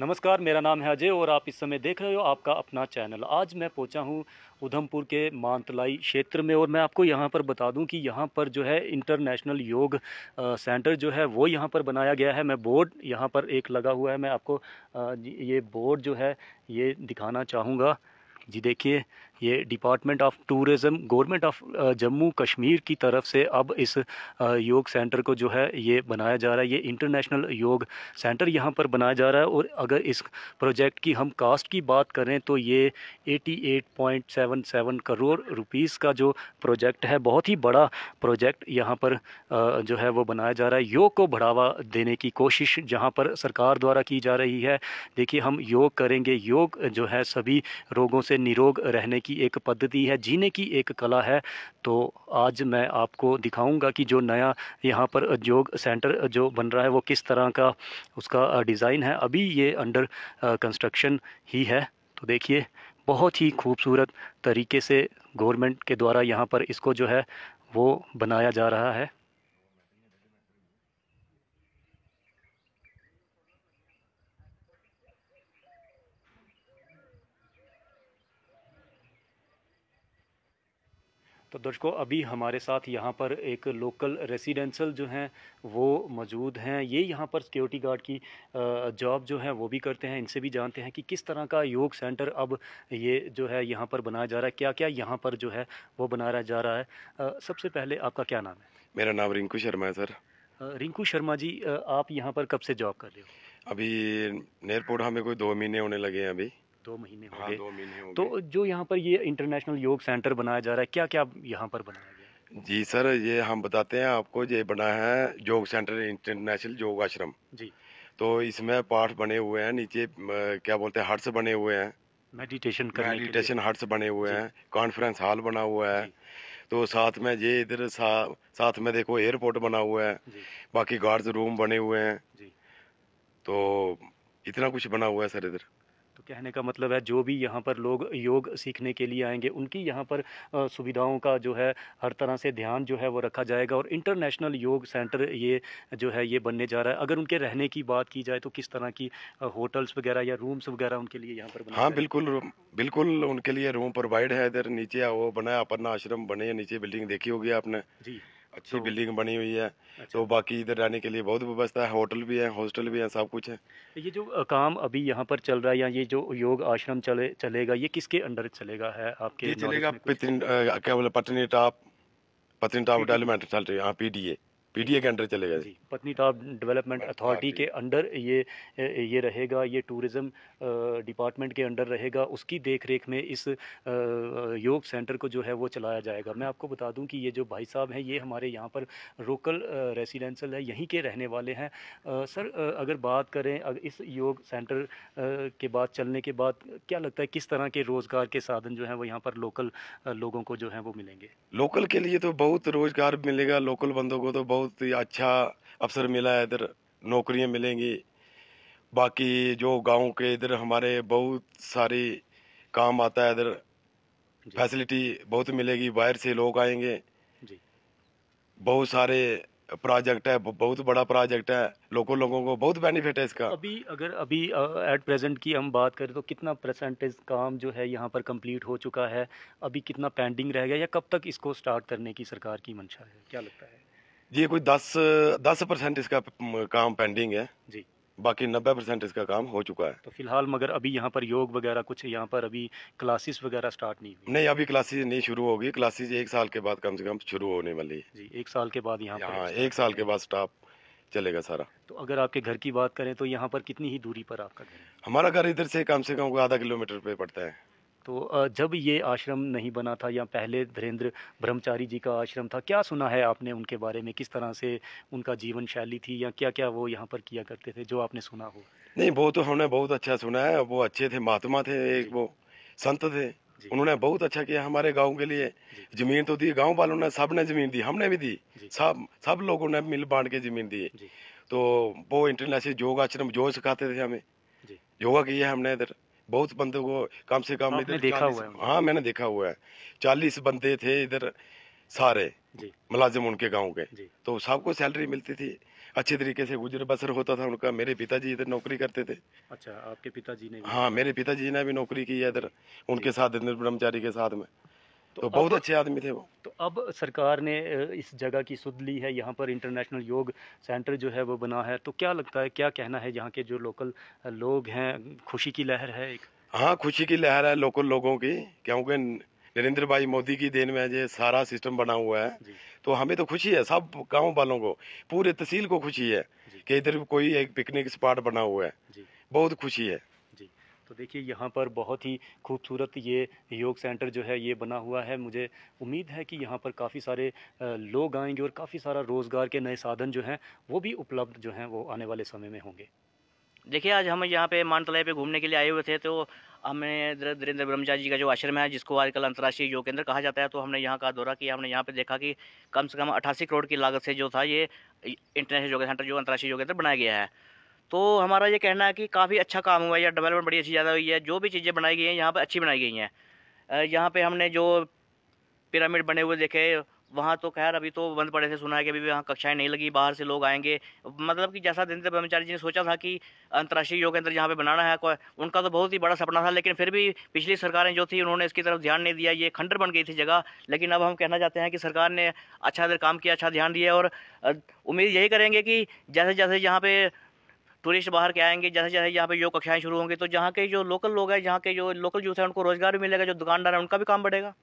नमस्कार मेरा नाम है अजय और आप इस समय देख रहे हो आपका अपना चैनल आज मैं पहुंचा हूं उधमपुर के मानतलाई क्षेत्र में और मैं आपको यहां पर बता दूं कि यहां पर जो है इंटरनेशनल योग सेंटर जो है वो यहां पर बनाया गया है मैं बोर्ड यहां पर एक लगा हुआ है मैं आपको ये बोर्ड जो है ये दिखाना चाहूँगा जी देखिए ये department of tourism government of Jammu Kashmir की तरफ से अब इस योग सेंटर को जो है ये बनाया जा रहा है ये इंटरनेशनल योग सेंटर यहाँ पर बनाया जा रहा है और अगर इस प्रोजेक्ट की हम कास्ट की बात करें तो ये 88.77 करोड़ रुपीज़ का जो प्रोजेक्ट है बहुत ही बड़ा प्रोजेक्ट यहाँ पर जो है वो बनाया जा रहा है योग को बढ़ावा देने की कोशिश जहाँ पर सरकार द्वारा की जा रही है देखिए हम योग करेंगे योग जो है सभी रोगों से निरोग रहने की की एक पद्धति है जीने की एक कला है तो आज मैं आपको दिखाऊंगा कि जो नया यहाँ पर उद्योग सेंटर जो बन रहा है वो किस तरह का उसका डिज़ाइन है अभी ये अंडर कंस्ट्रक्शन ही है तो देखिए बहुत ही खूबसूरत तरीके से गवर्नमेंट के द्वारा यहाँ पर इसको जो है वो बनाया जा रहा है तो दर्शकों अभी हमारे साथ यहाँ पर एक लोकल रेसिडेंशल जो हैं वो मौजूद हैं ये यहाँ पर सिक्योरिटी गार्ड की जॉब जो है वो भी करते हैं इनसे भी जानते हैं कि किस तरह का योग सेंटर अब ये जो है यहाँ पर बनाया जा रहा है क्या क्या यहाँ पर जो है वो बनाया जा रहा है सबसे पहले आपका क्या नाम है मेरा नाम रिंकू शर्मा है सर रिंकू शर्मा जी आप यहाँ पर कब से जॉब कर रहे हो अभी एयरपोर्ट हमें कोई दो महीने होने लगे हैं अभी दो महीने हो हाँ, हो तो जो यहाँ पर ये इंटरनेशनल योग सेंटर बनाया जा रहा है क्या क्या यहाँ पर बनाया गया जी सर ये हम बताते हैं आपको ये बना है योग सेंटर इंटरनेशनल योग आश्रम जी तो इसमें पाठ बने हुए हैं नीचे क्या बोलते हैं हर्ट्स बने हुए हैं मेडिटेशन करने मेडिटेशन हर्ट्स बने हुए हैं कॉन्फ्रेंस हॉल बना हुआ है तो साथ में ये इधर सा, साथ में देखो एयरपोर्ट बना हुआ है बाकी गार्ड्स रूम बने हुए हैं तो इतना कुछ बना हुआ है सर इधर कहने का मतलब है जो भी यहाँ पर लोग योग सीखने के लिए आएंगे उनकी यहाँ पर सुविधाओं का जो है हर तरह से ध्यान जो है वो रखा जाएगा और इंटरनेशनल योग सेंटर ये जो है ये बनने जा रहा है अगर उनके रहने की बात की जाए तो किस तरह की होटल्स वगैरह या रूम्स वगैरह उनके लिए यहाँ पर बना हाँ बिल्कुल बिल्कुल उनके लिए रूम प्रोवाइड है इधर नीचे वो बनाया अपना आश्रम बने नीचे बिल्डिंग देखी होगी आपने जी अच्छी तो, बिल्डिंग बनी हुई है अच्छा। तो बाकी इधर रहने के लिए बहुत व्यवस्था है होटल भी है हॉस्टल भी है सब कुछ है ये जो काम अभी यहाँ पर चल रहा है या ये जो योग आश्रम चले चलेगा ये किसके अंडर चलेगा है आपके ये चलेगा Patnitop Patnitop development चल रही है यहाँ पी पीडीए के अंडर चलेगा जी टॉप डेवलपमेंट अथॉरिटी के अंडर ये ये रहेगा ये टूरिज़्म डिपार्टमेंट के अंडर रहेगा उसकी देख रेख में इस योग सेंटर को जो है वो चलाया जाएगा मैं आपको बता दूं कि ये जो भाई साहब हैं ये हमारे यहाँ पर लोकल रेसिडेंशल है यहीं के रहने वाले हैं सर अगर बात करें अगर इस योग सेंटर के बाद चलने के बाद क्या लगता है किस तरह के रोज़गार के साधन जो हैं वो यहाँ पर लोकल लोगों को जो है वो मिलेंगे लोकल के लिए तो बहुत रोज़गार मिलेगा लोकल बंदों को तो बहुत बहुत ही अच्छा अवसर मिला है इधर नौकरियां मिलेंगी बाकी जो गांव के इधर हमारे बहुत सारी काम आता है इधर फैसिलिटी बहुत मिलेगी बाहर से लोग आएंगे जी बहुत सारे प्रोजेक्ट है बहुत बड़ा प्रोजेक्ट है लोगों लोगों को बहुत बेनिफिट है इसका अभी अगर अभी एट प्रेजेंट की हम बात करें तो कितना परसेंटेज काम जो है यहाँ पर कंप्लीट हो चुका है अभी कितना पेंडिंग रह गया या कब तक इसको स्टार्ट करने की सरकार की मंशा है क्या लगता है ये कोई दस दस परसेंट इसका काम पेंडिंग है जी बाकी नब्बे परसेंट इसका काम हो चुका है तो फिलहाल मगर अभी यहाँ पर योग वगैरह कुछ यहाँ पर अभी क्लासेस वगैरह स्टार्ट नहीं हुई नहीं अभी क्लासेस नहीं शुरू होगी क्लासेस एक साल के बाद कम से कम शुरू होने वाली है जी एक साल के बाद यहाँ हाँ एक साल के बाद स्टाफ चलेगा सारा तो अगर आपके घर की बात करें तो यहाँ पर कितनी ही दूरी पर आपका घर हमारा घर इधर से कम से कम आधा किलोमीटर पे पड़ता है तो जब ये आश्रम नहीं बना था या पहले धीरेन्द्र ब्रह्मचारी जी का आश्रम था क्या सुना है आपने उनके बारे में किस तरह से उनका जीवन शैली थी या क्या क्या वो यहाँ पर किया करते थे जो आपने सुना हो नहीं वो तो हमने बहुत अच्छा सुना है वो अच्छे थे महात्मा थे एक वो संत थे उन्होंने बहुत अच्छा किया हमारे गांव के लिए जमीन तो दी गांव वालों ने सब ने जमीन दी हमने भी दी सब सब लोगों ने मिल बांट के जमीन दी तो वो इंटरनेशनल योग आश्रम जो सिखाते थे हमें योगा किया हमने इधर बहुत बंदों को कम से कम इधर देखा हुआ है हाँ मैंने देखा हुआ है चालीस बंदे थे इधर सारे मुलाजिम उनके गाँव के तो सबको सैलरी मिलती थी अच्छे तरीके से गुजर बसर होता था उनका मेरे पिताजी इधर नौकरी करते थे अच्छा आपके पिताजी ने हाँ मेरे पिताजी ने भी नौकरी की है इधर उनके साथ ब्रह्मचारी के साथ में तो, तो बहुत अच्छे आदमी थे वो तो अब सरकार ने इस जगह की सुध ली है यहाँ पर इंटरनेशनल योग सेंटर जो है वो बना है तो क्या लगता है क्या कहना है यहाँ के जो लोकल लोग हैं खुशी की लहर है एक हाँ खुशी की लहर है लोकल लोगों की क्योंकि नरेंद्र भाई मोदी की देन में ये सारा सिस्टम बना हुआ है तो हमें तो खुशी है सब गाँव वालों को पूरे तहसील को खुशी है कि इधर कोई एक पिकनिक स्पॉट बना हुआ है बहुत खुशी है तो देखिए यहाँ पर बहुत ही खूबसूरत ये योग सेंटर जो है ये बना हुआ है मुझे उम्मीद है कि यहाँ पर काफ़ी सारे लोग आएंगे और काफ़ी सारा रोज़गार के नए साधन जो हैं वो भी उपलब्ध जो हैं वो आने वाले समय में होंगे देखिए आज हम यहाँ पे मानतलाई पे घूमने के लिए आए हुए थे तो हमने धीरेन्द्र ब्रह्मचार्य जी का जो आश्रम है जिसको आजकल अंतर्राष्ट्रीय योग केंद्र कहा जाता है तो हमने यहाँ का दौरा किया हमने यहाँ पे देखा कि कम से कम अट्ठासी करोड़ की लागत से जो था ये इंटरनेशनल योग सेंटर जो अंतर्राष्ट्रीय योग केंद्र बनाया गया है तो हमारा ये कहना है कि काफ़ी अच्छा काम हुआ है या डेवलपमेंट बड़ी अच्छी ज़्यादा हुई है जो भी चीज़ें बनाई गई हैं यहाँ पर अच्छी बनाई गई हैं यहाँ पर हमने जो पिरामिड बने हुए देखे वहाँ तो खैर अभी तो बंद पड़े थे सुना है कि अभी भी वहाँ कक्षाएं नहीं लगी बाहर से लोग आएंगे मतलब कि जैसा दिन ब्रह्मचारी जी ने सोचा था कि अंतर्राष्ट्रीय योग केंद्र जहाँ पे बनाना है उनका तो बहुत ही बड़ा सपना था लेकिन फिर भी पिछली सरकारें जो थी उन्होंने इसकी तरफ ध्यान नहीं दिया ये खंडर बन गई थी जगह लेकिन अब हम कहना चाहते हैं कि सरकार ने अच्छा काम किया अच्छा ध्यान दिया और उम्मीद यही करेंगे कि जैसे जैसे यहाँ पर टूरिस्ट बाहर के आएंगे जैसे जैसे यहाँ पे योग कक्षाएं शुरू होंगी तो जहाँ के जो लोकल लोग हैं जहाँ के जो लोकल यूथ हैं उनको रोज़गार भी मिलेगा जो दुकानदार हैं उनका भी काम बढ़ेगा